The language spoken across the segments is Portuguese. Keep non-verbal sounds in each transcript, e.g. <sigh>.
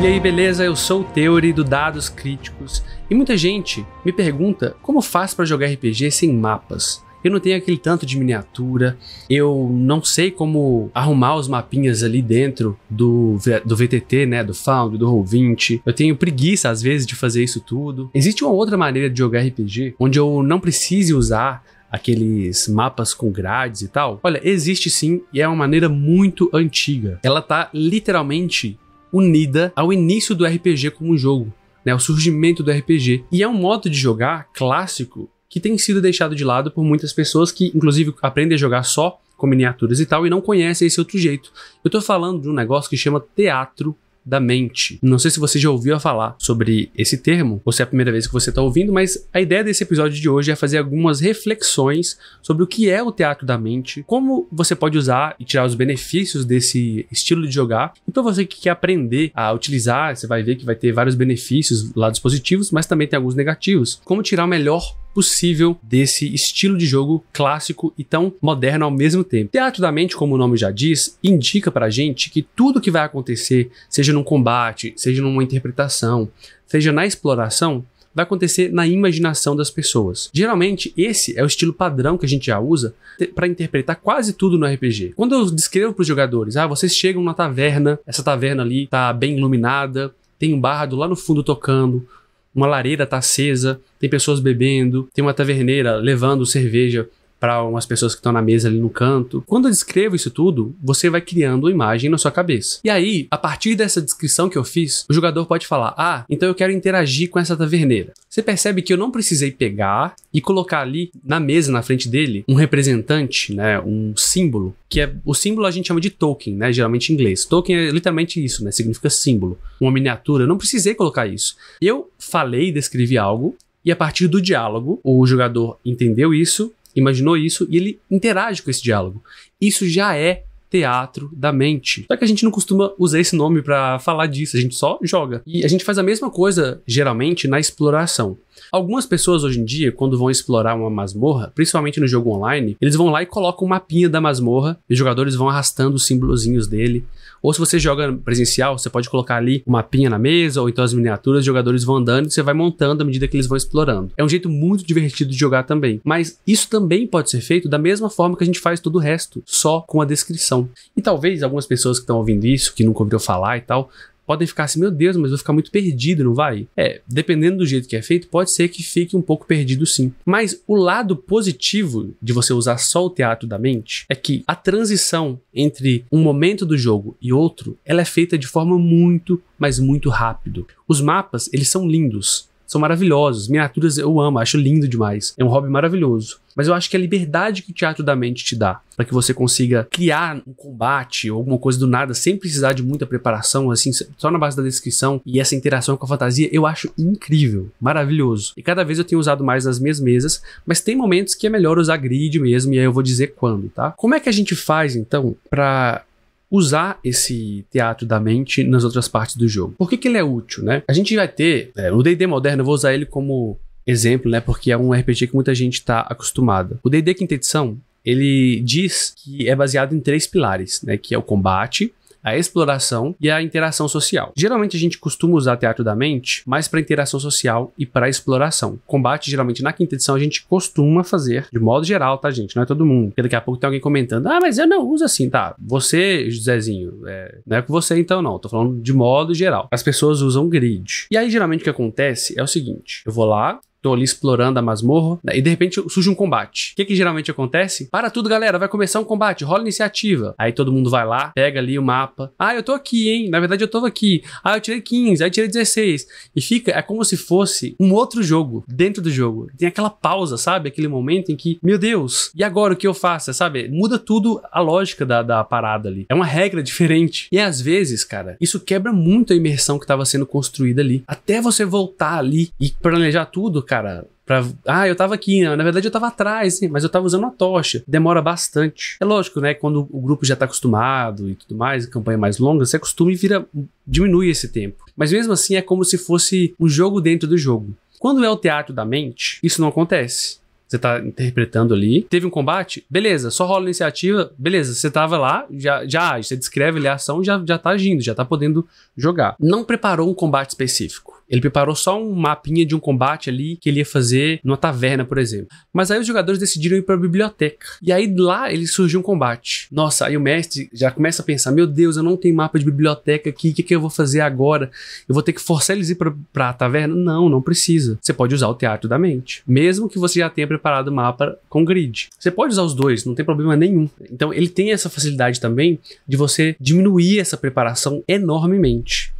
E aí, beleza? Eu sou o Theory do Dados Críticos e muita gente me pergunta como faz para jogar RPG sem mapas. Eu não tenho aquele tanto de miniatura, eu não sei como arrumar os mapinhas ali dentro do, do VTT, né, do Found, do Roll20. Eu tenho preguiça às vezes de fazer isso tudo. Existe uma outra maneira de jogar RPG onde eu não precise usar aqueles mapas com grades e tal. Olha, existe sim e é uma maneira muito antiga. Ela tá literalmente unida ao início do RPG como jogo, né, o surgimento do RPG. E é um modo de jogar clássico que tem sido deixado de lado por muitas pessoas que, inclusive, aprendem a jogar só com miniaturas e tal e não conhecem esse outro jeito. Eu tô falando de um negócio que chama teatro da mente. Não sei se você já ouviu falar sobre esse termo, ou se é a primeira vez que você está ouvindo, mas a ideia desse episódio de hoje é fazer algumas reflexões sobre o que é o teatro da mente, como você pode usar e tirar os benefícios desse estilo de jogar. E então, para você que quer aprender a utilizar, você vai ver que vai ter vários benefícios, lados positivos, mas também tem alguns negativos. Como tirar o melhor possível desse estilo de jogo clássico e tão moderno ao mesmo tempo. Teatro da Mente, como o nome já diz, indica pra gente que tudo que vai acontecer, seja num combate, seja numa interpretação, seja na exploração, vai acontecer na imaginação das pessoas. Geralmente, esse é o estilo padrão que a gente já usa para interpretar quase tudo no RPG. Quando eu descrevo para os jogadores, ah, vocês chegam na taverna, essa taverna ali tá bem iluminada, tem um bardo lá no fundo tocando, uma lareira tá acesa, tem pessoas bebendo, tem uma taverneira levando cerveja para umas pessoas que estão na mesa ali no canto. Quando eu descrevo isso tudo, você vai criando uma imagem na sua cabeça. E aí, a partir dessa descrição que eu fiz, o jogador pode falar: "Ah, então eu quero interagir com essa taverneira". Você percebe que eu não precisei pegar e colocar ali na mesa na frente dele um representante, né, um símbolo, que é o símbolo a gente chama de token, né, geralmente em inglês. Token é literalmente isso, né, significa símbolo, uma miniatura. Eu não precisei colocar isso. Eu falei, descrevi algo e a partir do diálogo, o jogador entendeu isso imaginou isso e ele interage com esse diálogo. Isso já é teatro da mente. Só que a gente não costuma usar esse nome para falar disso, a gente só joga. E a gente faz a mesma coisa geralmente na exploração. Algumas pessoas hoje em dia, quando vão explorar uma masmorra, principalmente no jogo online, eles vão lá e colocam um mapinha da masmorra e os jogadores vão arrastando os símbolozinhos dele. Ou se você joga presencial, você pode colocar ali o um mapinha na mesa ou então as miniaturas, os jogadores vão andando e você vai montando à medida que eles vão explorando. É um jeito muito divertido de jogar também. Mas isso também pode ser feito da mesma forma que a gente faz todo o resto, só com a descrição. E talvez algumas pessoas que estão ouvindo isso, que nunca ouviram falar e tal, podem ficar assim, meu Deus, mas vou ficar muito perdido, não vai? É, dependendo do jeito que é feito, pode ser que fique um pouco perdido sim. Mas o lado positivo de você usar só o teatro da mente é que a transição entre um momento do jogo e outro, ela é feita de forma muito, mas muito rápido. Os mapas, eles são lindos, são maravilhosos. Miniaturas eu amo, acho lindo demais. É um hobby maravilhoso. Mas eu acho que é a liberdade que o teatro da mente te dá, para que você consiga criar um combate ou alguma coisa do nada, sem precisar de muita preparação, assim, só na base da descrição e essa interação com a fantasia, eu acho incrível, maravilhoso. E cada vez eu tenho usado mais nas minhas mesas, mas tem momentos que é melhor usar grid mesmo, e aí eu vou dizer quando, tá? Como é que a gente faz, então, para usar esse teatro da mente nas outras partes do jogo. Por que, que ele é útil, né? A gente vai ter, é, no D&D moderno, eu vou usar ele como exemplo, né? Porque é um RPG que muita gente está acostumada. O D&D Quinta Edição, ele diz que é baseado em três pilares, né? Que é o combate, a exploração e a interação social. Geralmente a gente costuma usar teatro da mente mais para interação social e para exploração. Combate, geralmente na quinta edição, a gente costuma fazer de modo geral, tá, gente? Não é todo mundo. Porque daqui a pouco tem alguém comentando: ah, mas eu não uso assim, tá? Você, Josézinho, é... não é com você então, não. Tô falando de modo geral. As pessoas usam grid. E aí, geralmente, o que acontece é o seguinte: eu vou lá, tô ali explorando a masmorra. Né? E de repente surge um combate. O que, que geralmente acontece? Para tudo, galera. Vai começar um combate. Rola iniciativa. Aí todo mundo vai lá, pega ali o mapa. Ah, eu tô aqui, hein? Na verdade, eu tô aqui. Ah, eu tirei 15. Aí eu tirei 16. E fica. É como se fosse um outro jogo dentro do jogo. Tem aquela pausa, sabe? Aquele momento em que, meu Deus, e agora o que eu faço? Sabe? Muda tudo a lógica da, da parada ali. É uma regra <laughs> diferente. E às vezes, cara, isso quebra muito a imersão que estava sendo construída ali. Até você voltar ali e planejar tudo, cara, pra. Ah, eu tava aqui, na verdade eu tava atrás, mas eu tava usando uma tocha. Demora bastante. É lógico, né? Quando o grupo já tá acostumado e tudo mais, campanha mais longa, você acostuma e vira. diminui esse tempo. Mas mesmo assim é como se fosse um jogo dentro do jogo. Quando é o teatro da mente, isso não acontece. Você tá interpretando ali. Teve um combate? Beleza, só rola a iniciativa. Beleza, você tava lá, já, já age. Você descreve ali a ação, já, já tá agindo, já tá podendo jogar. Não preparou um combate específico ele preparou só um mapinha de um combate ali que ele ia fazer numa taverna, por exemplo. Mas aí os jogadores decidiram ir para a biblioteca. E aí lá ele surgiu um combate. Nossa, aí o mestre já começa a pensar: meu Deus, eu não tenho mapa de biblioteca aqui, o que, que eu vou fazer agora? Eu vou ter que forçar eles a ir para a taverna? Não, não precisa. Você pode usar o teatro da mente, mesmo que você já tenha preparado o mapa com grid. Você pode usar os dois, não tem problema nenhum. Então ele tem essa facilidade também de você diminuir essa preparação enormemente.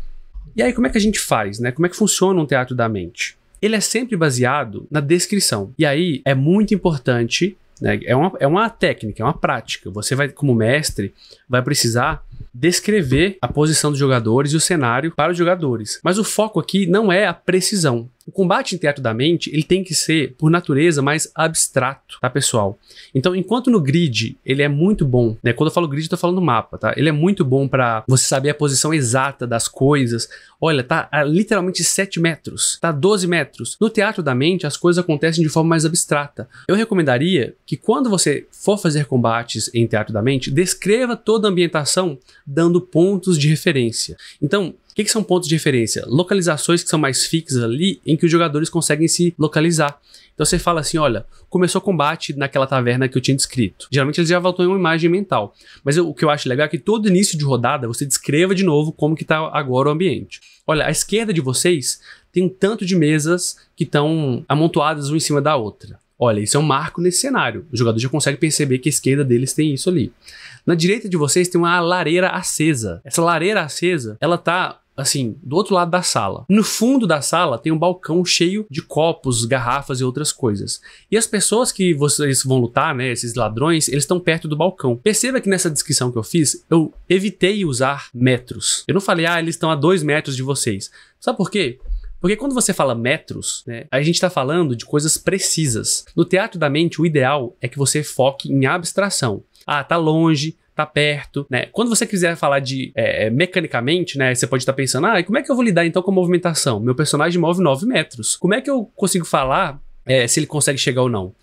E aí, como é que a gente faz, né? Como é que funciona um teatro da mente? Ele é sempre baseado na descrição. E aí, é muito importante né? é, uma, é uma técnica, é uma prática. Você vai, como mestre, vai precisar descrever a posição dos jogadores e o cenário para os jogadores. Mas o foco aqui não é a precisão. O combate em teatro da mente, ele tem que ser, por natureza, mais abstrato, tá, pessoal? Então, enquanto no grid ele é muito bom, né? Quando eu falo grid, eu tô falando mapa, tá? Ele é muito bom para você saber a posição exata das coisas. Olha, tá a, literalmente 7 metros, tá 12 metros. No teatro da mente, as coisas acontecem de forma mais abstrata. Eu recomendaria que quando você for fazer combates em teatro da mente, descreva toda a ambientação dando pontos de referência. Então, o que, que, são pontos de referência? Localizações que são mais fixas ali, em que os jogadores conseguem se localizar. Então você fala assim: olha, começou o combate naquela taverna que eu tinha descrito. Geralmente eles já voltam em uma imagem mental. Mas eu, o que eu acho legal é que todo início de rodada você descreva de novo como que está agora o ambiente. Olha, à esquerda de vocês tem um tanto de mesas que estão amontoadas uma em cima da outra. Olha, isso é um marco nesse cenário. O jogador já consegue perceber que a esquerda deles tem isso ali. Na direita de vocês tem uma lareira acesa. Essa lareira acesa, ela tá assim, do outro lado da sala. No fundo da sala tem um balcão cheio de copos, garrafas e outras coisas. E as pessoas que vocês vão lutar, né, esses ladrões, eles estão perto do balcão. Perceba que nessa descrição que eu fiz, eu evitei usar metros. Eu não falei, ah, eles estão a dois metros de vocês. Sabe por quê? Porque quando você fala metros, né, a gente está falando de coisas precisas. No teatro da mente, o ideal é que você foque em abstração. Ah, tá longe, tá perto, né? Quando você quiser falar de é, é mecanicamente, né? Você pode estar tá pensando, ah, como é que eu vou lidar então com a movimentação? Meu personagem move 9 metros. Como é que eu consigo falar é, se ele consegue chegar ou não?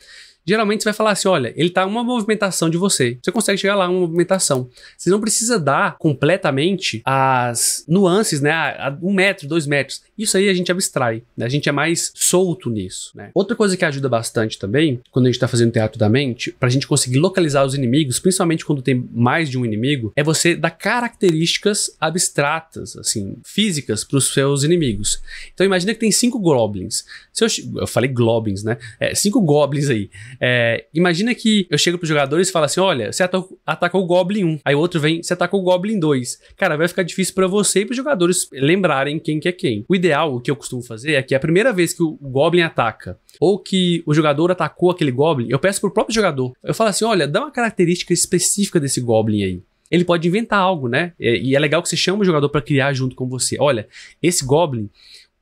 Geralmente você vai falar assim: olha, ele tá uma movimentação de você. Você consegue chegar lá uma movimentação. Você não precisa dar completamente as nuances, né? A, a um metro, dois metros. Isso aí a gente abstrai, né? A gente é mais solto nisso, né? Outra coisa que ajuda bastante também, quando a gente tá fazendo teatro da mente, pra gente conseguir localizar os inimigos, principalmente quando tem mais de um inimigo, é você dar características abstratas, assim, físicas para os seus inimigos. Então imagina que tem cinco goblins. Se eu, eu falei goblins, né? É, cinco goblins aí. É, imagina que eu chego pros jogadores e falo assim: olha, você atacou, atacou o Goblin 1. Aí o outro vem, você atacou o Goblin 2. Cara, vai ficar difícil para você e pros jogadores lembrarem quem que é quem. O ideal, o que eu costumo fazer, é que a primeira vez que o Goblin ataca, ou que o jogador atacou aquele Goblin, eu peço pro próprio jogador. Eu falo assim: olha, dá uma característica específica desse Goblin aí ele pode inventar algo, né? E é legal que você chama o jogador para criar junto com você. Olha, esse Goblin,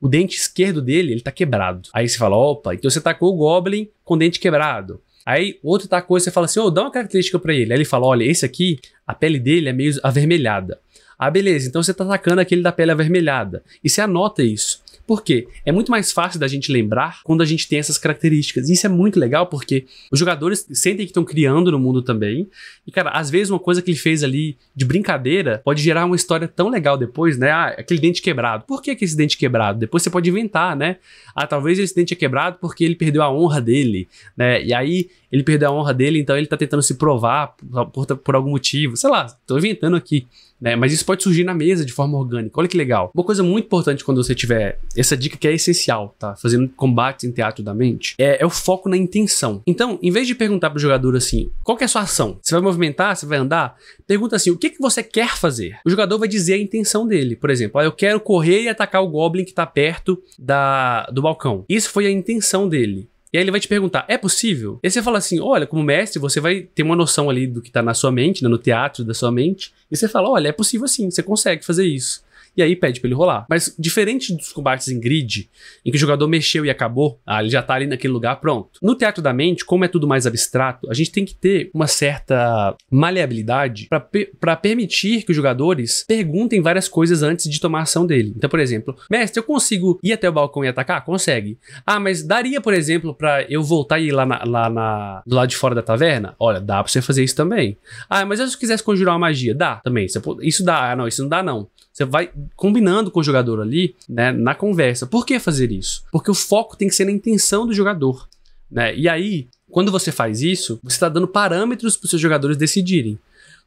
o dente esquerdo dele, ele tá quebrado. Aí você fala, opa, então você tacou o Goblin com dente quebrado. Aí outro tacou e você fala assim, ô, oh, dá uma característica para ele. Aí ele fala, olha, esse aqui, a pele dele é meio avermelhada. Ah, beleza, então você tá atacando aquele da pele avermelhada. E você anota isso. Por quê? É muito mais fácil da gente lembrar quando a gente tem essas características. E isso é muito legal porque os jogadores sentem que estão criando no mundo também. E, cara, às vezes uma coisa que ele fez ali de brincadeira pode gerar uma história tão legal depois, né? Ah, aquele dente quebrado. Por que, que esse dente quebrado? Depois você pode inventar, né? Ah, talvez esse dente é quebrado porque ele perdeu a honra dele, né? E aí ele perdeu a honra dele, então ele tá tentando se provar por, por, por algum motivo. Sei lá, tô inventando aqui. Né? Mas isso pode surgir na mesa de forma orgânica. Olha que legal. Uma coisa muito importante quando você estiver essa dica que é essencial, tá? Fazendo combates em teatro da mente, é, é o foco na intenção. Então, em vez de perguntar pro jogador assim, qual é a sua ação? Você vai movimentar? Você vai andar? Pergunta assim, o que, que você quer fazer? O jogador vai dizer a intenção dele. Por exemplo, ah, eu quero correr e atacar o Goblin que tá perto da, do balcão. Isso foi a intenção dele. E aí ele vai te perguntar, é possível? E você fala assim, olha, como mestre, você vai ter uma noção ali do que tá na sua mente, né, no teatro da sua mente. E você fala, olha, é possível sim, você consegue fazer isso e aí pede pra ele rolar. Mas diferente dos combates em grid, em que o jogador mexeu e acabou, ah, ele já tá ali naquele lugar, pronto. No teatro da mente, como é tudo mais abstrato, a gente tem que ter uma certa maleabilidade para permitir que os jogadores perguntem várias coisas antes de tomar a ação dele. Então, por exemplo, mestre, eu consigo ir até o balcão e atacar? Consegue. Ah, mas daria, por exemplo, para eu voltar e ir lá, na, lá na, do lado de fora da taverna? Olha, dá pra você fazer isso também. Ah, mas se eu quisesse conjurar uma magia? Dá também. Isso dá. Ah, não, isso não dá não. Você vai combinando com o jogador ali, né, na conversa. Por que fazer isso? Porque o foco tem que ser na intenção do jogador, né? E aí, quando você faz isso, você está dando parâmetros para os seus jogadores decidirem.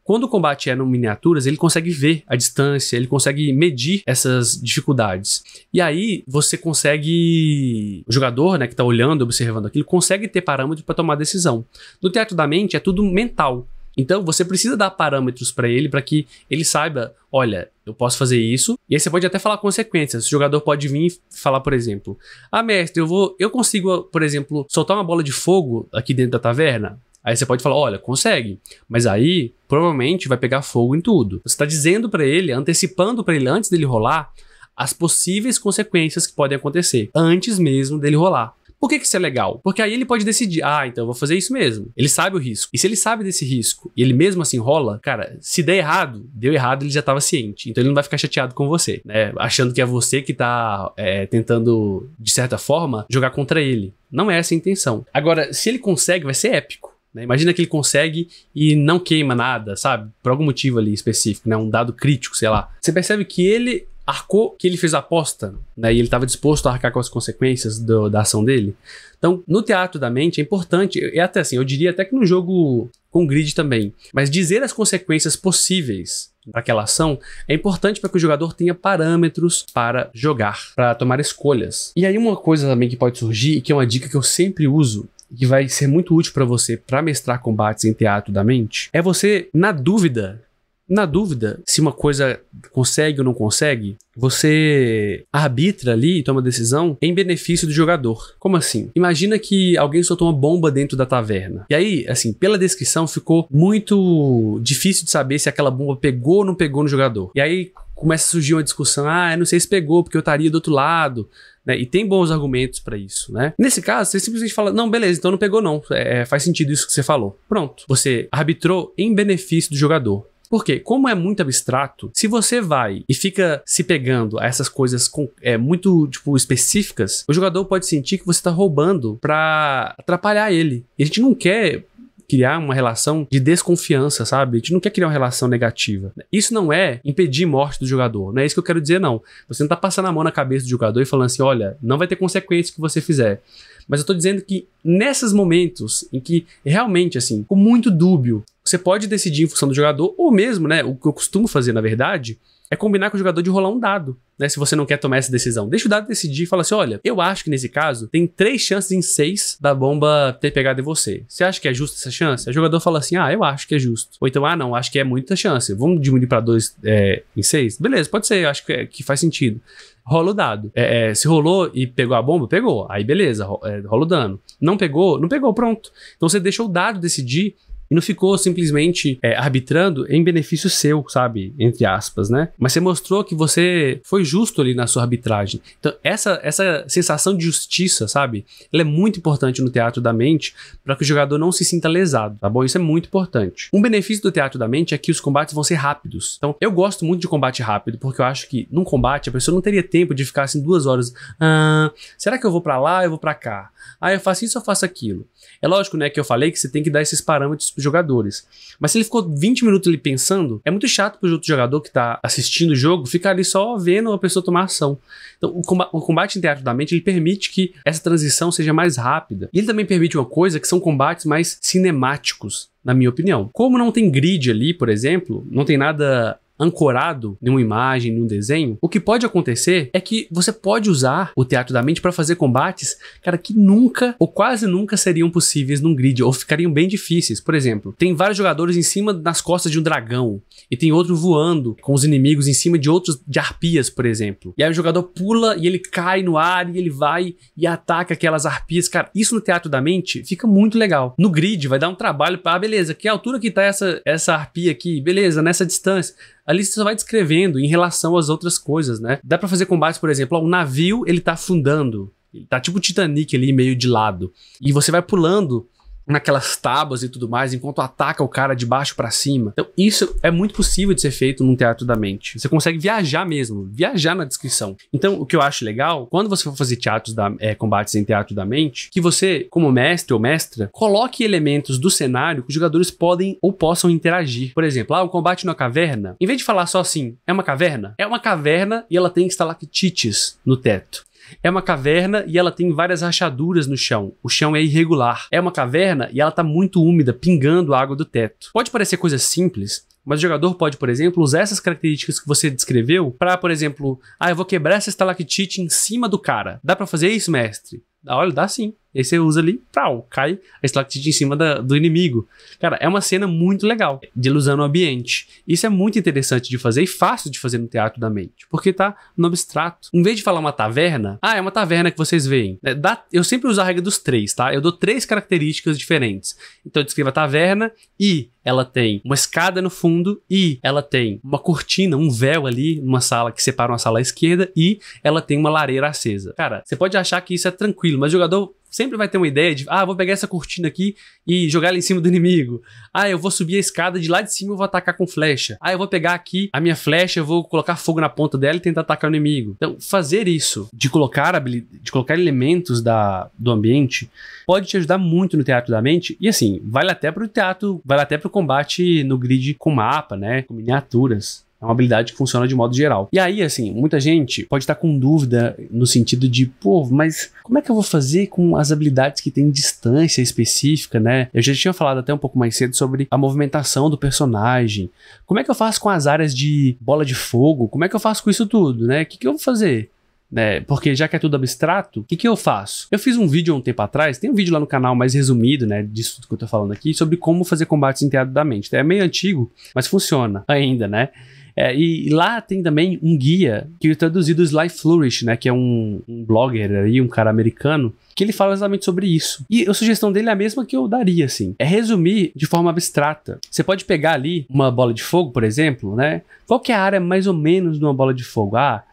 Quando o combate é no miniaturas, ele consegue ver a distância, ele consegue medir essas dificuldades. E aí você consegue. O jogador, né, que está olhando, observando aquilo, consegue ter parâmetros para tomar decisão. No teatro da mente é tudo mental. Então, você precisa dar parâmetros para ele para que ele saiba, olha, eu posso fazer isso. E aí você pode até falar consequências. O jogador pode vir e falar, por exemplo, ah, mestre, eu vou, eu consigo, por exemplo, soltar uma bola de fogo aqui dentro da taverna? Aí você pode falar, olha, consegue, mas aí provavelmente vai pegar fogo em tudo. Você está dizendo para ele, antecipando para ele antes dele rolar as possíveis consequências que podem acontecer antes mesmo dele rolar. Por que, que isso é legal? Porque aí ele pode decidir, ah, então eu vou fazer isso mesmo. Ele sabe o risco. E se ele sabe desse risco e ele mesmo assim rola, cara, se der errado, deu errado, ele já estava ciente. Então ele não vai ficar chateado com você, né? Achando que é você que está é, tentando, de certa forma, jogar contra ele. Não é essa a intenção. Agora, se ele consegue, vai ser épico. Né? Imagina que ele consegue e não queima nada, sabe? Por algum motivo ali específico, né? Um dado crítico, sei lá. Você percebe que ele arcou que ele fez a aposta, né? E ele estava disposto a arcar com as consequências do, da ação dele. Então, no teatro da mente é importante, é até assim, eu diria até que no jogo com grid também, mas dizer as consequências possíveis para aquela ação é importante para que o jogador tenha parâmetros para jogar, para tomar escolhas. E aí uma coisa também que pode surgir, e que é uma dica que eu sempre uso, que vai ser muito útil para você para mestrar combates em teatro da mente, é você, na dúvida, na dúvida, se uma coisa consegue ou não consegue, você arbitra ali e toma decisão em benefício do jogador. Como assim? Imagina que alguém soltou uma bomba dentro da taverna. E aí, assim, pela descrição ficou muito difícil de saber se aquela bomba pegou ou não pegou no jogador. E aí começa a surgir uma discussão: ah, eu não sei se pegou porque eu estaria do outro lado. Né? E tem bons argumentos para isso, né? Nesse caso, você simplesmente fala: não, beleza, então não pegou, não. É, é faz sentido isso que você falou. Pronto. Você arbitrou em benefício do jogador. Porque, como é muito abstrato, se você vai e fica se pegando a essas coisas com, é, muito tipo, específicas, o jogador pode sentir que você está roubando para atrapalhar ele. E a gente não quer criar uma relação de desconfiança, sabe? A gente não quer criar uma relação negativa. Isso não é impedir morte do jogador, não é isso que eu quero dizer, não. Você não tá passando a mão na cabeça do jogador e falando assim: olha, não vai ter consequência que você fizer. Mas eu tô dizendo que nesses momentos em que realmente, assim, com muito dúbio você pode decidir em função do jogador, ou mesmo, né? O que eu costumo fazer, na verdade, é combinar com o jogador de rolar um dado, né? Se você não quer tomar essa decisão. Deixa o dado decidir e fala assim: olha, eu acho que nesse caso tem três chances em seis da bomba ter pegado em você. Você acha que é justa essa chance? O jogador fala assim: ah, eu acho que é justo. Ou então, ah, não, acho que é muita chance. Vamos diminuir para dois é, em seis? Beleza, pode ser, eu acho que, é, que faz sentido rola o dado. É, é, se rolou e pegou a bomba, pegou. Aí beleza, é, rola o dano. Não pegou, não pegou, pronto. Então você deixa o dado decidir e não ficou simplesmente é, arbitrando em benefício seu, sabe? Entre aspas, né? Mas você mostrou que você foi justo ali na sua arbitragem. Então, essa, essa sensação de justiça, sabe? Ela é muito importante no teatro da mente para que o jogador não se sinta lesado, tá bom? Isso é muito importante. Um benefício do teatro da mente é que os combates vão ser rápidos. Então, eu gosto muito de combate rápido, porque eu acho que num combate a pessoa não teria tempo de ficar assim duas horas. Ah, será que eu vou para lá? Eu vou para cá. Ah, eu faço isso, eu faço aquilo. É lógico, né, que eu falei que você tem que dar esses parâmetros outros jogadores. Mas se ele ficou 20 minutos ali pensando, é muito chato para o outro jogador que está assistindo o jogo ficar ali só vendo a pessoa tomar ação. Então, o combate, o combate da mente, ele permite que essa transição seja mais rápida. E ele também permite uma coisa que são combates mais cinemáticos, na minha opinião. Como não tem grid ali, por exemplo, não tem nada ancorado em uma imagem, em um desenho, o que pode acontecer é que você pode usar o teatro da mente para fazer combates, cara, que nunca ou quase nunca seriam possíveis num grid ou ficariam bem difíceis. Por exemplo, tem vários jogadores em cima das costas de um dragão e tem outro voando com os inimigos em cima de outros de arpias, por exemplo. E aí o jogador pula e ele cai no ar e ele vai e ataca aquelas arpias, cara. Isso no teatro da mente fica muito legal. No grid vai dar um trabalho para, ah, beleza, que altura que tá essa essa arpia aqui? Beleza, nessa distância ali você só vai descrevendo em relação às outras coisas, né? Dá para fazer combates, por exemplo, ó, um navio ele tá afundando. tá tipo o Titanic ali, meio de lado. E você vai pulando naquelas tábuas e tudo mais, enquanto ataca o cara de baixo para cima. Então, isso é muito possível de ser feito num teatro da mente. Você consegue viajar mesmo, viajar na descrição. Então, o que eu acho legal, quando você for fazer teatros da, é, combates em teatro da mente, que você, como mestre ou mestra, coloque elementos do cenário que os jogadores podem ou possam interagir. Por exemplo, ah, o combate na caverna, em vez de falar só assim, é uma caverna? É uma caverna e ela tem estalactites no teto. É uma caverna e ela tem várias rachaduras no chão. O chão é irregular. É uma caverna e ela está muito úmida, pingando a água do teto. Pode parecer coisa simples, mas o jogador pode, por exemplo, usar essas características que você descreveu para, por exemplo, ah, eu vou quebrar essa estalactite em cima do cara. Dá para fazer isso, mestre? Ah, olha, dá sim. E aí você usa ali, tal cai a estalactite em cima da, do inimigo. Cara, é uma cena muito legal de ilusão no ambiente. Isso é muito interessante de fazer e fácil de fazer no teatro da mente, porque tá no abstrato. Em vez de falar uma taverna, ah, é uma taverna que vocês veem. É, dá, eu sempre uso a regra dos três, tá? Eu dou três características diferentes. Então eu descrevo a taverna e ela tem uma escada no fundo e ela tem uma cortina, um véu ali, uma sala que separa uma sala à esquerda e ela tem uma lareira acesa. Cara, você pode achar que isso é tranquilo, mas o jogador sempre vai ter uma ideia de, ah, vou pegar essa cortina aqui e jogar ela em cima do inimigo. Ah, eu vou subir a escada de lá de cima e vou atacar com flecha. Ah, eu vou pegar aqui a minha flecha, eu vou colocar fogo na ponta dela e tentar atacar o inimigo. Então, fazer isso, de colocar de colocar elementos da, do ambiente, pode te ajudar muito no teatro da mente. E assim, vale até pro teatro, vale até o combate no grid com mapa, né, com miniaturas. É uma habilidade que funciona de modo geral. E aí, assim, muita gente pode estar com dúvida no sentido de, pô, mas como é que eu vou fazer com as habilidades que têm distância específica, né? Eu já tinha falado até um pouco mais cedo sobre a movimentação do personagem. Como é que eu faço com as áreas de bola de fogo? Como é que eu faço com isso tudo, né? O que, que eu vou fazer? Né? Porque já que é tudo abstrato, o que, que eu faço? Eu fiz um vídeo há um tempo atrás, tem um vídeo lá no canal mais resumido, né, disso tudo que eu tô falando aqui, sobre como fazer combates em teatro da mente. É meio antigo, mas funciona ainda, né? É, e lá tem também um guia que é traduzido do Sly Flourish, né? Que é um, um blogger aí, um cara americano, que ele fala exatamente sobre isso. E a sugestão dele é a mesma que eu daria, assim. É resumir de forma abstrata. Você pode pegar ali uma bola de fogo, por exemplo, né? Qual que é a área mais ou menos de uma bola de fogo? Ah,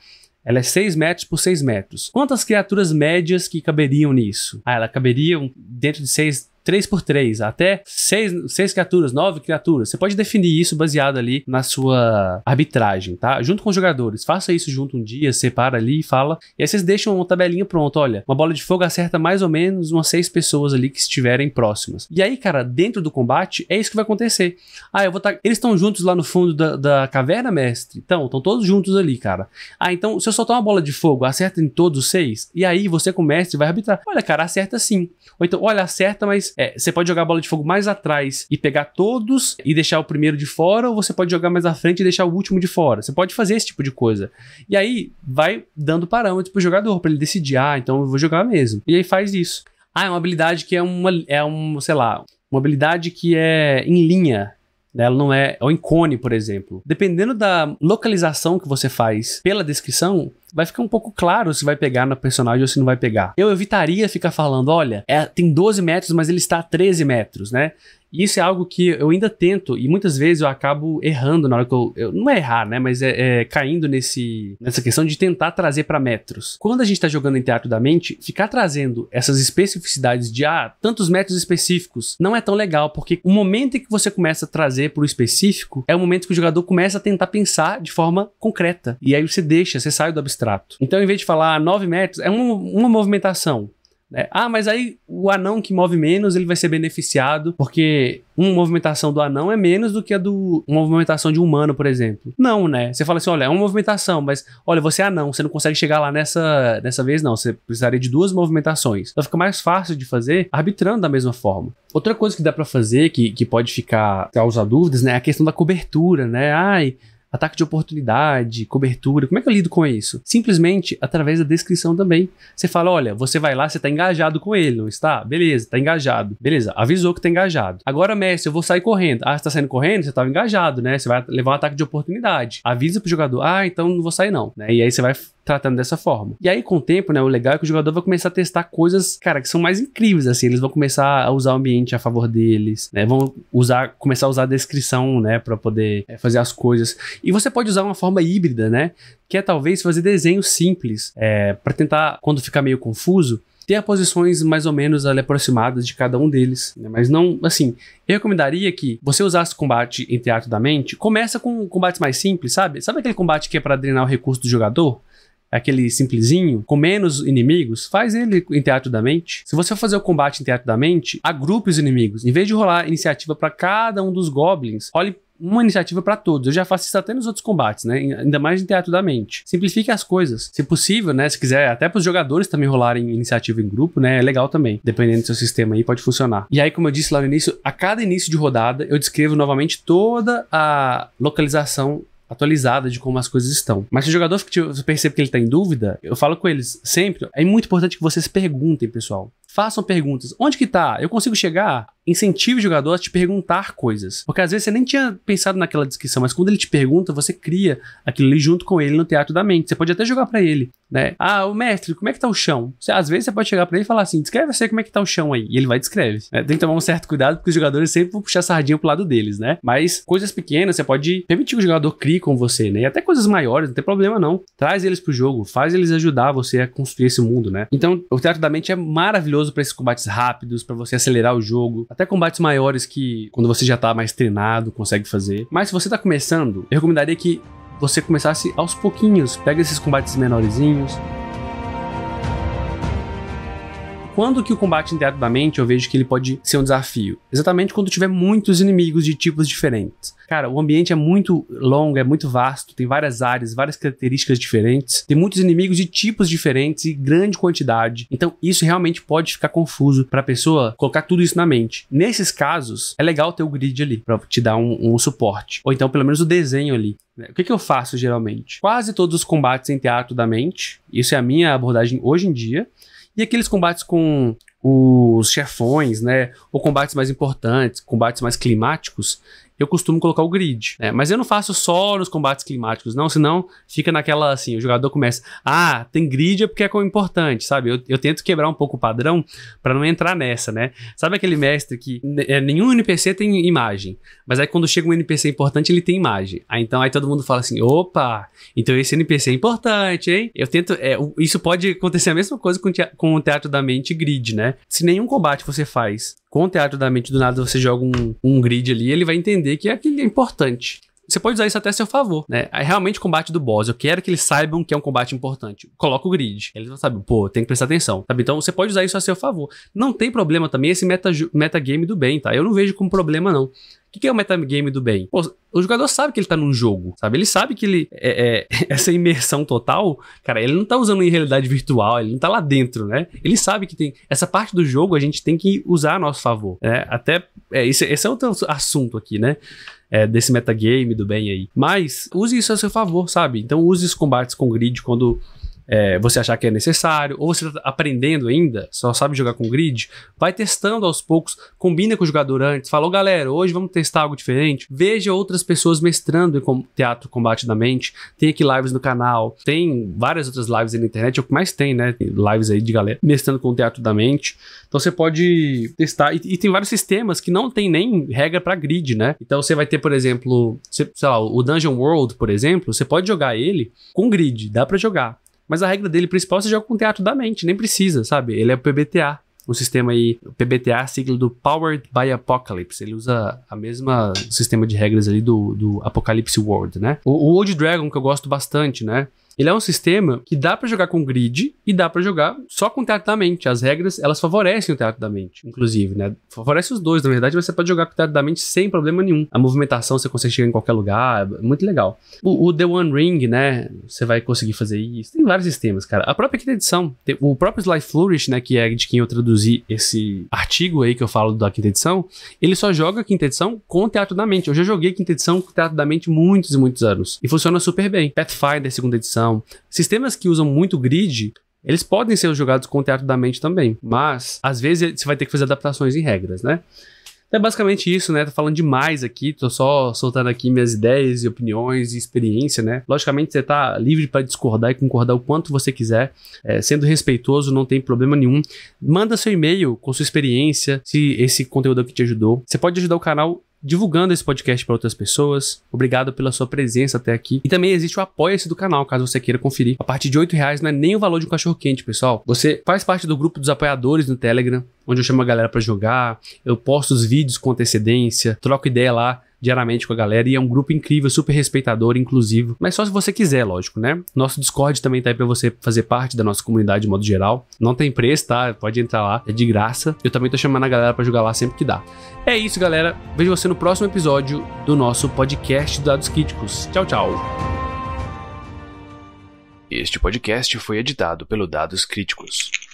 ela é 6 metros por 6 metros. Quantas criaturas médias que caberiam nisso? Ah, ela caberia dentro de 6 3 por 3 até 6, 6 criaturas, 9 criaturas. Você pode definir isso baseado ali na sua arbitragem, tá? Junto com os jogadores. Faça isso junto um dia, separa ali e fala. E aí vocês deixam uma tabelinha pronta. Olha, uma bola de fogo acerta mais ou menos umas 6 pessoas ali que estiverem próximas. E aí, cara, dentro do combate, é isso que vai acontecer. Ah, eu vou estar. Tá... Eles estão juntos lá no fundo da, da caverna, mestre? Então, estão todos juntos ali, cara. Ah, então, se eu soltar uma bola de fogo, acerta em todos os seis? E aí você, com o mestre, vai arbitrar. Olha, cara, acerta sim. Ou então, olha, acerta, mas é, você pode jogar a bola de fogo mais atrás e pegar todos e deixar o primeiro de fora, ou você pode jogar mais à frente e deixar o último de fora. Você pode fazer esse tipo de coisa. E aí vai dando parâmetros pro jogador, para ele decidir, ah, então eu vou jogar mesmo. E aí faz isso. Ah, é uma habilidade que é uma, é um, sei lá, uma habilidade que é em linha, né? ela não é, ou é em cone, por exemplo. Dependendo da localização que você faz pela descrição, vai ficar um pouco claro se vai pegar no personagem ou se não vai pegar. Eu evitaria ficar falando, olha, é, tem 12 metros, mas ele está a 13 metros, né? E isso é algo que eu ainda tento, e muitas vezes eu acabo errando na hora que eu. eu não é errar, né? Mas é, é caindo nesse, nessa questão de tentar trazer para metros. Quando a gente tá jogando em teatro da mente, ficar trazendo essas especificidades de ah, tantos metros específicos não é tão legal, porque o momento em que você começa a trazer pro específico é o momento que o jogador começa a tentar pensar de forma concreta. E aí você deixa, você sai do abstrato. Então, em vez de falar 9 metros, é um, uma movimentação. Né? Ah, mas aí o anão que move menos, ele vai ser beneficiado, porque uma movimentação do anão é menos do que a do uma movimentação de um humano, por exemplo. Não, né? Você fala assim, olha, é uma movimentação, mas olha, você é anão, você não consegue chegar lá nessa, nessa vez não, você precisaria de duas movimentações. Então fica mais fácil de fazer arbitrando da mesma forma. Outra coisa que dá para fazer, que, que pode ficar causar dúvidas, né, é a questão da cobertura, né? Ai, ataque de oportunidade, cobertura. Como é que eu lido com isso? Simplesmente através da descrição também. Você fala: olha, você vai lá, você está engajado com ele, não está? Beleza, está engajado. Beleza, avisou que está engajado. Agora, mestre, eu vou sair correndo. Ah, você tá saindo correndo? Você estava engajado, né? Você vai levar um ataque de oportunidade. Avisa pro jogador: ah, então não vou sair, não. Né? E aí você vai tratando dessa forma. E aí, com o tempo, né, o legal é que o jogador vai começar a testar coisas, cara, que são mais incríveis, assim. Eles vão começar a usar o ambiente a favor deles, né? Vão usar, começar a usar a descrição, né, para poder é, fazer as coisas. E você pode usar uma forma híbrida, né? Que é talvez fazer desenhos simples, é, para tentar, quando ficar meio confuso, ter posições mais ou menos ali aproximadas de cada um deles. Né? Mas não, assim, eu recomendaria que você usasse combate em teatro da mente, começa com combates mais simples, sabe? Sabe aquele combate que é para drenar o recurso do jogador? aquele simplesinho, com menos inimigos, faz ele em teatro da mente. Se você fazer o combate em teatro da mente, agrupe os inimigos. Em vez de rolar iniciativa para cada um dos goblins, olhe uma iniciativa para todos. Eu já faço isso até nos outros combates, né? Ainda mais em teatro da mente. Simplifique as coisas. Se possível, né? Se quiser, até para os jogadores também rolarem iniciativa em grupo, né? É legal também. Dependendo do seu sistema aí, pode funcionar. E aí, como eu disse lá no início, a cada início de rodada, eu descrevo novamente toda a localização atualizada de como as coisas estão. Mas se o jogador percebe que ele está em dúvida, eu falo com eles sempre, é muito importante que vocês perguntem, pessoal. Façam perguntas. Onde que tá? Eu consigo chegar? incentive o jogador a te perguntar coisas. Porque às vezes você nem tinha pensado naquela descrição, mas quando ele te pergunta, você cria aquilo ali junto com ele no teatro da mente. Você pode até jogar para ele, né? Ah, o mestre, como é que tá o chão? Você, às vezes você pode chegar para ele e falar assim: descreve você como é que tá o chão aí. E ele vai descreve. Né? tem que tomar um certo cuidado, porque os jogadores sempre vão puxar sardinha pro lado deles, né? Mas coisas pequenas, você pode permitir que o jogador crie com você, né? E até coisas maiores, não tem problema não. Traz eles pro jogo, faz eles ajudar você a construir esse mundo, né? Então, o teatro da mente é maravilhoso para esses combates rápidos, para você acelerar o jogo, até combates maiores que quando você já tá mais treinado, consegue fazer. Mas se você tá começando, eu recomendaria que você começasse aos pouquinhos. Pega esses combates menorzinhos, quando que o combate da mente eu vejo que ele pode ser um desafio? Exatamente quando tiver muitos inimigos de tipos diferentes. Cara, o ambiente é muito longo, é muito vasto, tem várias áreas, várias características diferentes, tem muitos inimigos de tipos diferentes e grande quantidade. Então, isso realmente pode ficar confuso para a pessoa colocar tudo isso na mente. Nesses casos, é legal ter o grid ali para te dar um, um suporte, ou então pelo menos o desenho ali. O que, que, eu faço geralmente? Quase todos os combates em teatro da mente, isso é a minha abordagem hoje em dia. E aqueles combates com os chefões, né? Ou combates mais importantes, combates mais climáticos, eu costumo colocar o grid. Né? Mas eu não faço só nos combates climáticos, não, senão fica naquela assim, o jogador começa, ah, tem grid é porque é importante, sabe? Eu, eu tento quebrar um pouco o padrão para não entrar nessa, né? Sabe aquele mestre que né, é, nenhum NPC tem imagem, mas aí quando chega um NPC importante, ele tem imagem. Aí então aí todo mundo fala assim, opa, então esse NPC é importante, hein? Eu tento, é, isso pode acontecer a mesma coisa com, com o teatro da mente grid, né? Se nenhum combate você faz com o teatro da mente do nada você joga um, um grid ali, ele vai entender que aquilo é, é importante. Você pode usar isso até a seu favor, né? É realmente combate do boss. Eu quero que eles saibam que é um combate importante. Coloca o grid. Eles vão saber, pô, tem que prestar atenção, sabe? Então você pode usar isso a seu favor. Não tem problema também esse meta, metagame do bem, tá? Eu não vejo como problema, não. O que é o metagame do bem? Pô, o jogador sabe que ele tá num jogo, sabe? Ele sabe que ele. É, é, <laughs> essa imersão total, cara, ele não tá usando em realidade virtual, ele não tá lá dentro, né? Ele sabe que tem. Essa parte do jogo a gente tem que usar a nosso favor. Né? Até. É, esse, esse é outro assunto aqui, né? É, desse metagame do bem aí. Mas use isso a seu favor, sabe? Então use os combates com grid quando é, você achar que é necessário, ou você está aprendendo ainda, só sabe jogar com grid, vai testando aos poucos, combina com o jogador antes, falou galera, hoje vamos testar algo diferente, veja outras pessoas mestrando em teatro combate da mente, tem aqui lives no canal, tem várias outras lives aí na internet, é o que mais tem, né? Tem lives aí de galera mestrando com o teatro da mente, então você pode testar, e, e tem vários sistemas que não tem nem regra para grid, né? Então você vai ter, por exemplo, você, sei lá, o Dungeon World, por exemplo, você pode jogar ele com grid, dá para jogar. Mas a regra dele principal é você joga com teatro da mente, nem precisa, sabe? Ele é o PBTA. Um sistema aí, o PBTA, sigla do Powered by Apocalypse. Ele usa a mesma sistema de regras ali do, do Apocalypse World, né? O, o Old Dragon, que eu gosto bastante, né? Ele é um sistema que dá para jogar com grid e dá para jogar só com teatro da mente. As regras, elas favorecem o teatro da mente, inclusive, né? Favorece os dois, na verdade, mas você pode jogar com o teatro da mente sem problema nenhum. A movimentação você consegue chegar em qualquer lugar, é muito legal. O, o, The One Ring, né? Você vai conseguir fazer isso. Tem vários sistemas, cara. A própria quinta edição, o próprio Sly Flourish, né? Que é de quem eu traduzi esse artigo aí que eu falo da quinta edição, ele só joga quinta edição com o teatro da mente. Eu já joguei quinta edição com o teatro da mente muitos e muitos anos. E funciona super bem. Pathfinder, segunda edição então, sistemas que usam muito grid, eles podem ser jogados com o teatro da mente também, mas às vezes você vai ter que fazer adaptações em regras, né? Então, é basicamente isso, né? Tô falando demais aqui, tô só soltando aqui minhas ideias e opiniões e experiência, né? Logicamente, você tá livre para discordar e concordar o quanto você quiser, é, sendo respeitoso, não tem problema nenhum. Manda seu e-mail com sua experiência, se esse conteúdo aqui te ajudou. Você pode ajudar o canal divulgando esse podcast para outras pessoas. Obrigado pela sua presença até aqui. E também existe o apoia-se do canal, caso você queira conferir. A partir de R$ reais não é nem o valor de um cachorro quente, pessoal. Você faz parte do grupo dos apoiadores no Telegram, onde eu chamo a galera para jogar, eu posto os vídeos com antecedência, troco ideia lá diariamente com a galera e é um grupo incrível, super respeitador, inclusivo. Mas só se você quiser, lógico, né? Nosso Discord também tá aí para você fazer parte da nossa comunidade de modo geral. Não tem preço, tá? Pode entrar lá, é de graça. Eu também tô chamando a galera para jogar lá sempre que dá. É isso, galera. Vejo você no próximo episódio do nosso podcast Dados Críticos. Tchau, tchau. Este podcast foi editado pelo Dados Críticos.